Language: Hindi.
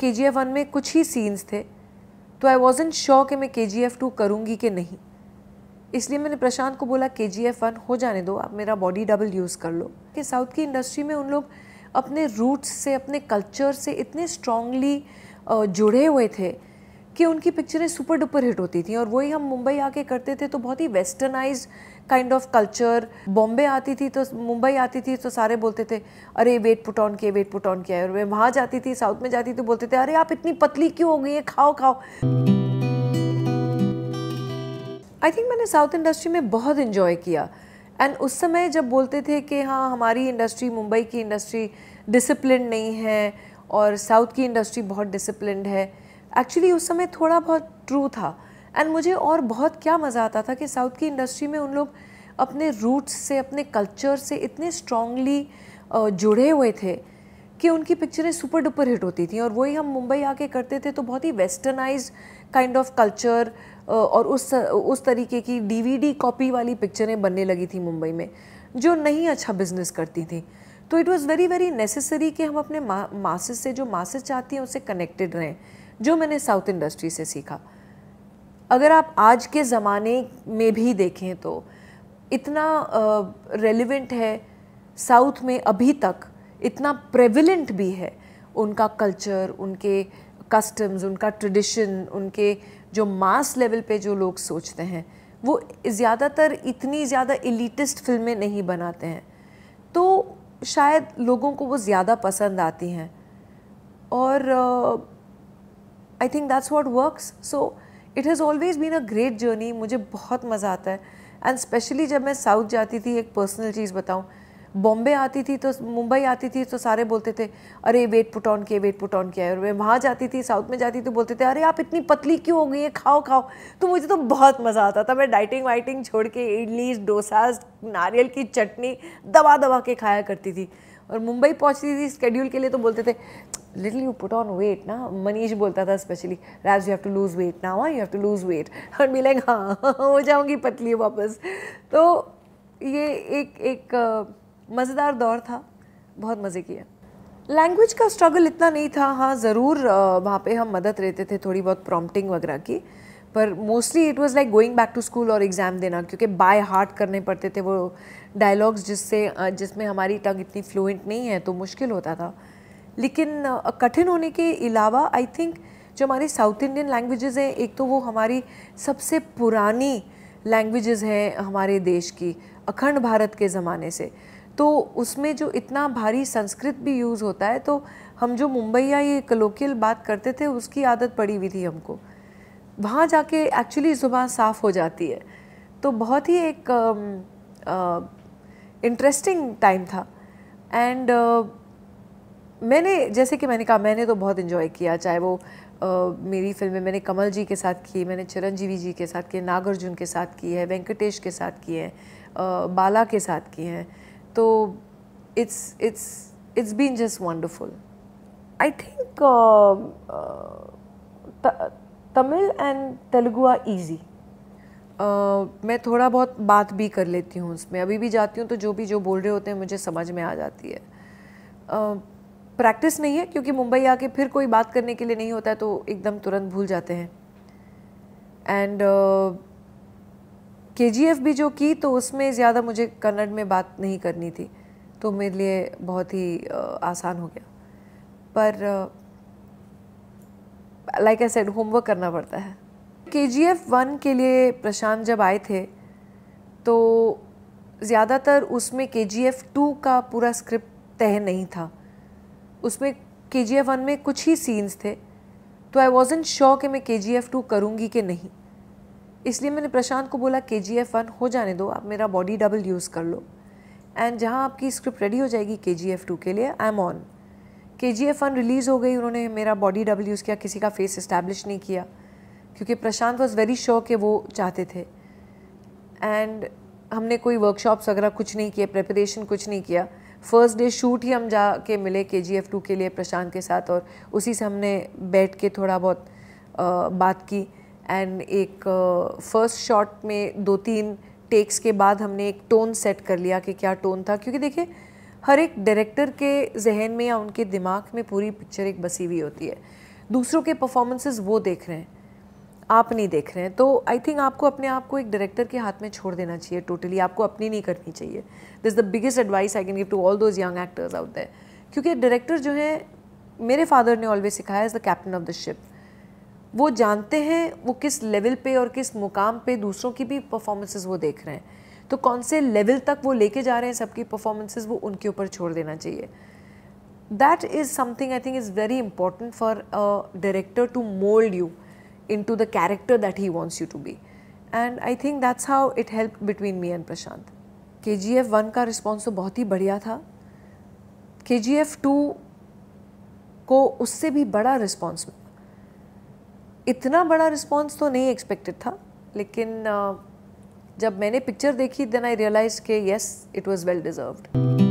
के जी एफ वन में कुछ ही सीन्स थे तो आई वॉज श्योर कि मैं के जी एफ़ टू करूँगी कि नहीं इसलिए मैंने प्रशांत को बोला के जी एफ़ वन हो जाने दो आप मेरा बॉडी डबल यूज़ कर लो कि साउथ की इंडस्ट्री में उन लोग अपने रूट्स से अपने कल्चर से इतने स्ट्रांगली जुड़े हुए थे कि उनकी पिक्चरें सुपर डुपर हिट होती थी और वही हम मुंबई आके करते थे तो बहुत ही westernize kind of culture Bombay आती थी तो मुंबई आती थी तो सारे बोलते थे अरे वेट पुट ऑन किए वेट पुट ऑन किया और मैं वहाँ जाती थी साउथ में जाती थी तो बोलते थे अरे आप इतनी पतली क्यों हो गई है खाओ खाओ आई थिंक मैंने साउथ इंडस्ट्री में बहुत इन्जॉय किया एंड उस समय जब बोलते थे कि हाँ हमारी इंडस्ट्री मुंबई की इंडस्ट्री डिसिप्लिन नहीं है और साउथ की इंडस्ट्री बहुत डिसिप्लिन है एक्चुअली उस समय थोड़ा बहुत ट्रू था एंड मुझे और बहुत क्या मज़ा आता था कि साउथ की इंडस्ट्री में उन लोग अपने रूट्स से अपने कल्चर से इतने स्ट्रांगली जुड़े हुए थे कि उनकी पिक्चरें सुपर डुपर हिट होती थी और वही हम मुंबई आके करते थे तो बहुत ही वेस्टर्नाइज काइंड ऑफ कल्चर और उस उस तरीके की डीवीडी कॉपी वाली पिक्चरें बनने लगी थी मुंबई में जो नहीं अच्छा बिजनेस करती थी तो it was very very necessary कि हम अपने मासेस से जो मासेस चाहती हैं उससे कनेक्टेड रहें जो मैंने साउथ इंडस्ट्री से सीखा अगर आप आज के ज़माने में भी देखें तो इतना रेलिवेंट है साउथ में अभी तक इतना प्रेविलेंट भी है उनका कल्चर उनके कस्टम्स उनका ट्रेडिशन उनके जो मास लेवल पे जो लोग सोचते हैं वो ज़्यादातर इतनी ज़्यादा इलीटिस्ट फिल्में नहीं बनाते हैं तो शायद लोगों को वो ज़्यादा पसंद आती हैं और I think that's what works so it has always been a great journey मुझे बहुत मज़ा आता है एंड स्पेशली जब मैं साउथ जाती थी एक पर्सनल चीज़ बताऊँ बॉम्बे आती थी तो मुंबई आती थी तो सारे बोलते थे अरे वेट पुट ऑन किए वेट पुट ऑन किया और मैं वहाँ जाती थी साउथ में जाती तो बोलते थे अरे आप इतनी पतली क्यों हो गई है खाओ खाओ तो मुझे तो बहुत मज़ा आता था मैं डाइटिंग वाइटिंग छोड़ के इडली डोसाज नारियल की चटनी दबा दबा के खाया करती थी और मुंबई पहुँचती थी स्केड्यूल के लिए तो बोलते थे little you put on weight ना मनीष बोलता था specially Raj you have to lose weight ना you have to lose weight और बी लाइक हाँ हो जाऊँगी पतली वापस तो ये एक एक मज़ेदार दौर था बहुत मज़े किया लैंग्वेज का स्ट्रगल इतना नहीं था हाँ ज़रूर वहाँ पे हम मदद रहते थे थोड़ी बहुत प्रॉम्प्टिंग वगैरह की पर mostly it was like going back to school और एग्ज़ाम देना क्योंकि बाय हार्ट करने पड़ते थे वो डायलॉग्स जिससे जिसमें हमारी टंग इतनी फ्लुएंट नहीं है तो मुश्किल होता था लेकिन कठिन होने के अलावा आई थिंक जो हमारी साउथ इंडियन लैंग्वेजेस हैं एक तो वो हमारी सबसे पुरानी लैंग्वेजेस हैं हमारे देश की अखंड भारत के ज़माने से तो उसमें जो इतना भारी संस्कृत भी यूज़ होता है तो हम जो मुंबई या ये कलोकियल बात करते थे उसकी आदत पड़ी हुई थी हमको वहाँ जाके एक्चुअली ज़ुबान साफ़ हो जाती है तो बहुत ही एक इंटरेस्टिंग टाइम था एंड मैंने जैसे कि मैंने कहा मैंने तो बहुत इन्जॉय किया चाहे वो आ, मेरी फिल्में मैंने कमल जी के साथ की मैंने चिरंजीवी जी के साथ की नागार्जुन के साथ की है वेंकटेश के साथ की है बाला के साथ की हैं तो it's it's it's been just wonderful I think Tamil and Telugu are easy मैं थोड़ा बहुत बात भी कर लेती हूँ उसमें अभी भी जाती हूँ तो जो भी जो बोल रहे होते हैं मुझे समझ में आ जाती है uh, प्रैक्टिस नहीं है क्योंकि मुंबई आके फिर कोई बात करने के लिए नहीं होता है तो एकदम तुरंत भूल जाते हैं एंड के जी एफ भी जो की तो उसमें ज़्यादा मुझे कन्नड़ में बात नहीं करनी थी तो मेरे लिए बहुत ही uh, आसान हो गया पर लाइक आई सेड होमवर्क करना पड़ता है के जी एफ वन के लिए प्रशांत जब आए थे तो ज़्यादातर उसमें के जी एफ टू का पूरा स्क्रिप्ट तय नहीं था उसमें के जी एफ वन में कुछ ही सीन्स थे तो आई इन श्योर कि मैं के जी एफ टू करूँगी कि नहीं इसलिए मैंने प्रशांत को बोला के जी एफ वन हो जाने दो आप मेरा बॉडी डबल यूज़ कर लो एंड जहाँ आपकी स्क्रिप्ट रेडी हो जाएगी के जी एफ टू के लिए आई एम ऑन के जी एफ वन रिलीज़ हो गई उन्होंने मेरा बॉडी डबल यूज़ किया किसी का फेस इस्टेब्लिश नहीं किया क्योंकि प्रशांत वॉज वेरी श्योर कि वो चाहते थे एंड हमने कोई वर्कशॉप्स वगैरह कुछ नहीं किए प्रिपरेशन कुछ नहीं किया फर्स्ट डे शूट ही हम जा के मिले के जी एफ टू के लिए प्रशांत के साथ और उसी से हमने बैठ के थोड़ा बहुत आ, बात की एंड एक फर्स्ट शॉट में दो तीन टेक्स के बाद हमने एक टोन सेट कर लिया कि क्या टोन था क्योंकि देखिए हर एक डायरेक्टर के जहन में या उनके दिमाग में पूरी पिक्चर एक बसी हुई होती है दूसरों के परफॉर्मेंसेस वो देख रहे हैं आप नहीं देख रहे हैं तो आई थिंक आपको अपने आप को एक डायरेक्टर के हाथ में छोड़ देना चाहिए टोटली totally. आपको अपनी नहीं करनी चाहिए this the biggest advice I can give to all those young actors out there क्योंकि डायरेक्टर जो है मेरे फादर ने ऑलवेज सिखाया as the captain of the ship वो जानते हैं वो किस लेवल पे और किस मुकाम पे दूसरों की भी परफॉर्मेंसेज वो देख रहे हैं तो कौन से लेवल तक वो लेके जा रहे हैं सबकी परफॉर्मेंसेज वो उनके ऊपर छोड़ देना चाहिए that is something I think is very important for director to mold you into the character that he wants you to be. And I think that's how it helped between me and Prashant. K G F one का रिस्पॉन्स तो बहुत ही बढ़िया था के जी एफ टू को उससे भी बड़ा रिस्पॉन्स मिला इतना बड़ा रिस्पॉन्स तो नहीं एक्सपेक्टेड था लेकिन uh, जब मैंने पिक्चर देखी देन आई रियलाइज के yes it was well deserved